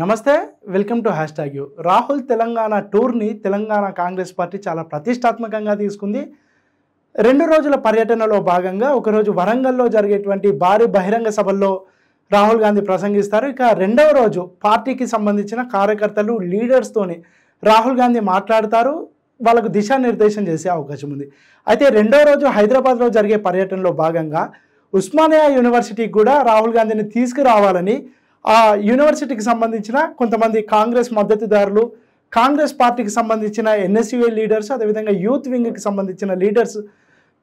నమస్తే welcome to hash tag U Rahul Telangana టూర్ని Telangana Congress party చాలా ప్రతిష్టాత్మకంగా తీసుకుంది రెండు రోజుల పర్యటనలో భాగంగా ఒకరోజు వరంగల్లో జరిగేటువంటి భారీ బహిరంగ సభల్లో రాహుల్ గాంధీ ప్రసంగిస్తారు ఇక రెండవ రోజు పార్టీకి సంబంధించిన కార్యకర్తలు లీడర్స్తోని రాహుల్ గాంధీ మాట్లాడతారు వాళ్ళకు దిశానిర్దేశం చేసే అవకాశం ఉంది అయితే రెండవ రోజు హైదరాబాద్లో జరిగే పర్యటనలో భాగంగా ఉస్మానియా యూనివర్సిటీకి కూడా రాహుల్ గాంధీని తీసుకురావాలని ఆ యూనివర్సిటీకి సంబంధించిన కొంతమంది కాంగ్రెస్ మద్దతుదారులు కాంగ్రెస్ పార్టీకి సంబంధించిన ఎన్ఎస్యుఏ లీడర్స్ అదేవిధంగా యూత్ వింగ్కి సంబంధించిన లీడర్స్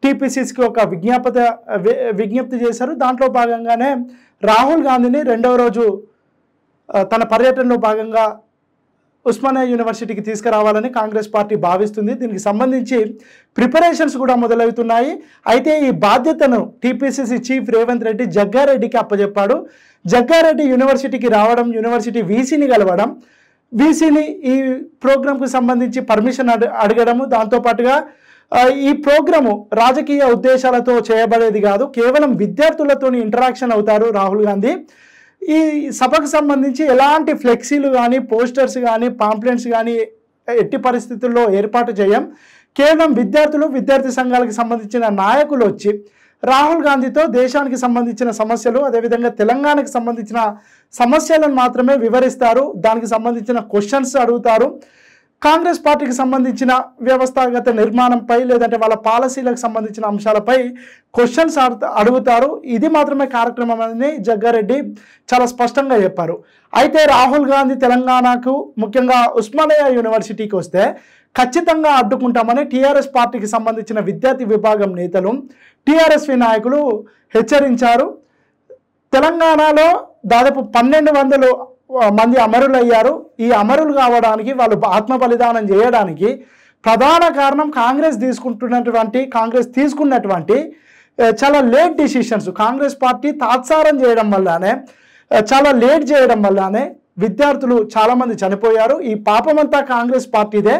టీపీసీస్కి ఒక విజ్ఞాపత విజ్ఞప్తి చేశారు దాంట్లో భాగంగానే రాహుల్ గాంధీని రెండవ రోజు తన పర్యటనలో భాగంగా ఉస్మానియా యూనివర్సిటీకి తీసుకురావాలని కాంగ్రెస్ పార్టీ భావిస్తుంది దీనికి సంబంధించి ప్రిపరేషన్స్ కూడా మొదలవుతున్నాయి అయితే ఈ బాధ్యతను టీపీసీసీ చీఫ్ రేవంత్ రెడ్డి జగ్గారెడ్డికి అప్పజెప్పాడు జగ్గారెడ్డి యూనివర్సిటీకి రావడం యూనివర్సిటీ వీసీని కలవడం వీసీని ఈ ప్రోగ్రాంకు సంబంధించి పర్మిషన్ అడ అడగడము దాంతోపాటుగా ఈ ప్రోగ్రాము రాజకీయ ఉద్దేశాలతో చేయబడేది కాదు కేవలం విద్యార్థులతో ఇంటరాక్షన్ అవుతారు రాహుల్ గాంధీ ఈ సభకు సంబంధించి ఎలాంటి ఫ్లెక్సీలు కానీ పోస్టర్స్ కానీ పాంప్లెంట్స్ కానీ ఎట్టి పరిస్థితుల్లో ఏర్పాటు చేయం కేవలం విద్యార్థులు విద్యార్థి సంఘాలకు సంబంధించిన నాయకులు వచ్చి రాహుల్ గాంధీతో దేశానికి సంబంధించిన సమస్యలు అదేవిధంగా తెలంగాణకు సంబంధించిన సమస్యలను మాత్రమే వివరిస్తారు దానికి సంబంధించిన క్వశ్చన్స్ అడుగుతారు కాంగ్రెస్ పార్టీకి సంబంధించిన వ్యవస్థాగత నిర్మాణంపై లేదంటే వాళ్ళ పాలసీలకు సంబంధించిన అంశాలపై క్వశ్చన్స్ అడుగుతారు ఇది మాత్రమే కార్యక్రమం అని జగ్గారెడ్డి చాలా స్పష్టంగా చెప్పారు అయితే రాహుల్ గాంధీ తెలంగాణకు ముఖ్యంగా ఉస్మానియా యూనివర్సిటీకి వస్తే ఖచ్చితంగా అడ్డుకుంటామని టీఆర్ఎస్ పార్టీకి సంబంధించిన విద్యార్థి విభాగం నేతలు టీఆర్ఎస్వి నాయకులు హెచ్చరించారు తెలంగాణలో దాదాపు పన్నెండు వందలు మంది అమరులు అయ్యారు ఈ అమరులు కావడానికి వాళ్ళు ఆత్మ బలిదానం చేయడానికి ప్రధాన కారణం కాంగ్రెస్ తీసుకుంటున్నటువంటి కాంగ్రెస్ తీసుకున్నటువంటి చాలా లేట్ డిసిషన్స్ కాంగ్రెస్ పార్టీ తాత్సారం చేయడం వల్లనే చాలా లేట్ చేయడం వల్లనే విద్యార్థులు చాలామంది చనిపోయారు ఈ పాపమంతా కాంగ్రెస్ పార్టీదే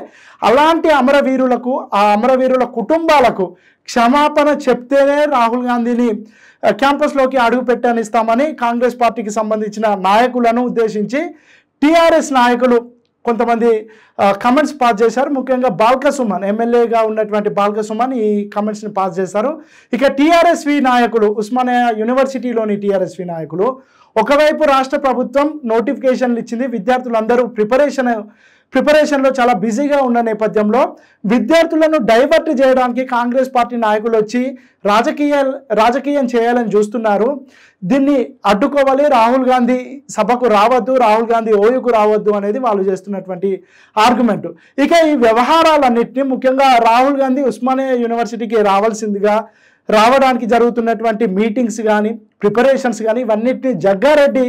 అలాంటి అమరవీరులకు ఆ అమరవీరుల కుటుంబాలకు క్షమాపణ చెప్తేనే రాహుల్ గాంధీని క్యాంపస్లోకి అడుగు పెట్టనిస్తామని కాంగ్రెస్ పార్టీకి సంబంధించిన నాయకులను ఉద్దేశించి టీఆర్ఎస్ నాయకులు కొంతమంది కమెంట్స్ పాస్ చేశారు ముఖ్యంగా బాల్క సుమన్ ఎమ్మెల్యేగా ఉన్నటువంటి బాల్క సుమన్ ఈ కమెంట్స్ని పాస్ చేశారు ఇక టీఆర్ఎస్వి నాయకులు ఉస్మానియా యూనివర్సిటీలోని టీఆర్ఎస్వి నాయకులు ఒకవైపు రాష్ట్ర ప్రభుత్వం నోటిఫికేషన్లు ఇచ్చింది విద్యార్థులందరూ ప్రిపరేషన్ ప్రిపరేషన్లో చాలా బిజీగా ఉన్న నేపథ్యంలో విద్యార్థులను డైవర్ట్ చేయడానికి కాంగ్రెస్ పార్టీ నాయకులు వచ్చి రాజకీయ రాజకీయం చేయాలని చూస్తున్నారు దీన్ని అడ్డుకోవాలి రాహుల్ గాంధీ సభకు రావద్దు రాహుల్ గాంధీ ఓయుకు రావద్దు అనేది వాళ్ళు చేస్తున్నటువంటి ఆర్గ్యుమెంట్ ఇక ఈ వ్యవహారాలన్నింటినీ ముఖ్యంగా రాహుల్ గాంధీ ఉస్మానియా యూనివర్సిటీకి రావాల్సిందిగా రావడానికి జరుగుతున్నటువంటి మీటింగ్స్ కానీ ప్రిపరేషన్స్ కానీ ఇవన్నిటినీ జగ్గారెడ్డి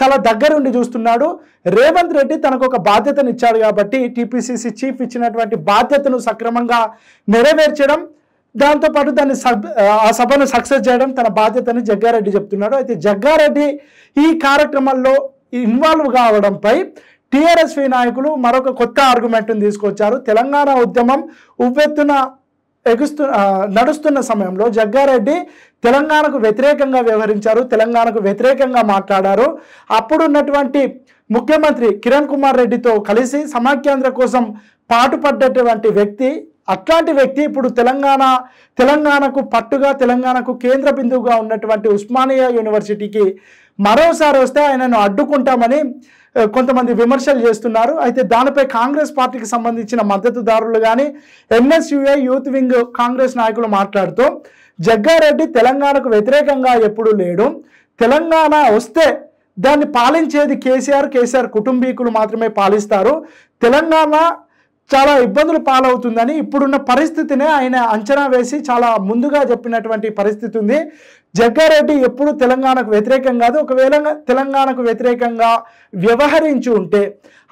చాలా దగ్గరుండి చూస్తున్నాడు రేవంత్ రెడ్డి తనకు ఒక బాధ్యతనిచ్చాడు కాబట్టి టీపీసీసీ చీఫ్ ఇచ్చినటువంటి బాధ్యతను సక్రమంగా నెరవేర్చడం దాంతోపాటు దాన్ని సబ్ ఆ సభను సక్సెస్ చేయడం తన బాధ్యతని జగ్గారెడ్డి చెప్తున్నాడు అయితే జగ్గారెడ్డి ఈ కార్యక్రమంలో ఇన్వాల్వ్ కావడంపై టిఆర్ఎస్వి నాయకులు మరొక కొత్త ఆర్గ్యుమెంట్ను తీసుకొచ్చారు తెలంగాణ ఉద్యమం ఉవ్వెత్తున ఎగుస్తు నడుస్తున్న సమయంలో జగ్గారెడ్డి తెలంగాణకు వ్యతిరేకంగా వ్యవహరించారు తెలంగాణకు వ్యతిరేకంగా మాట్లాడారు అప్పుడున్నటువంటి ముఖ్యమంత్రి కిరణ్ కుమార్ రెడ్డితో కలిసి సమాఖ్యాంధ్ర కోసం పాటుపడ్డటువంటి వ్యక్తి అట్లాంటి వ్యక్తి ఇప్పుడు తెలంగాణ తెలంగాణకు పట్టుగా తెలంగాణకు కేంద్ర బిందువుగా ఉన్నటువంటి ఉస్మానియా యూనివర్సిటీకి మరోసారి వస్తే ఆయనను అడ్డుకుంటామని కొంతమంది విమర్శలు చేస్తున్నారు అయితే దానిపై కాంగ్రెస్ పార్టీకి సంబంధించిన మద్దతుదారులు కానీ ఎన్ఎస్యుఐ యూత్ వింగ్ కాంగ్రెస్ నాయకులు మాట్లాడుతూ జగ్గారెడ్డి తెలంగాణకు వ్యతిరేకంగా ఎప్పుడూ లేడు తెలంగాణ వస్తే దాన్ని పాలించేది కేసీఆర్ కేసీఆర్ కుటుంబీకులు మాత్రమే పాలిస్తారు తెలంగాణ చాలా ఇబ్బందులు పాలవుతుందని ఇప్పుడున్న పరిస్థితినే ఆయన అంచనా వేసి చాలా ముందుగా చెప్పినటువంటి పరిస్థితి ఉంది జగ్గారెడ్డి ఎప్పుడు తెలంగాణకు వ్యతిరేకం కాదు ఒకవేళ తెలంగాణకు వ్యతిరేకంగా వ్యవహరించి ఉంటే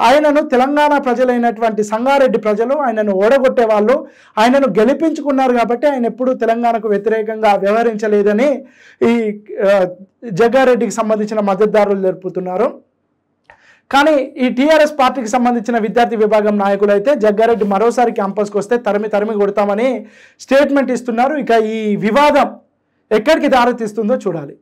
ఆయనను తెలంగాణ ప్రజలైనటువంటి సంగారెడ్డి ప్రజలు ఆయనను ఓడగొట్టే వాళ్ళు ఆయనను గెలిపించుకున్నారు కాబట్టి ఆయన ఎప్పుడు తెలంగాణకు వ్యతిరేకంగా వ్యవహరించలేదని ఈ జగ్గారెడ్డికి సంబంధించిన మద్దతుదారులు జరుపుతున్నారు కానీ ఈ టీఆర్ఎస్ పార్టీకి సంబంధించిన విద్యార్థి విభాగం నాయకులు అయితే జగ్గారెడ్డి మరోసారి క్యాంపస్కి వస్తే తరిమి తరిమి కొడతామని స్టేట్మెంట్ ఇస్తున్నారు ఇక ఈ వివాదం ఎక్కడికి దారి తీస్తుందో చూడాలి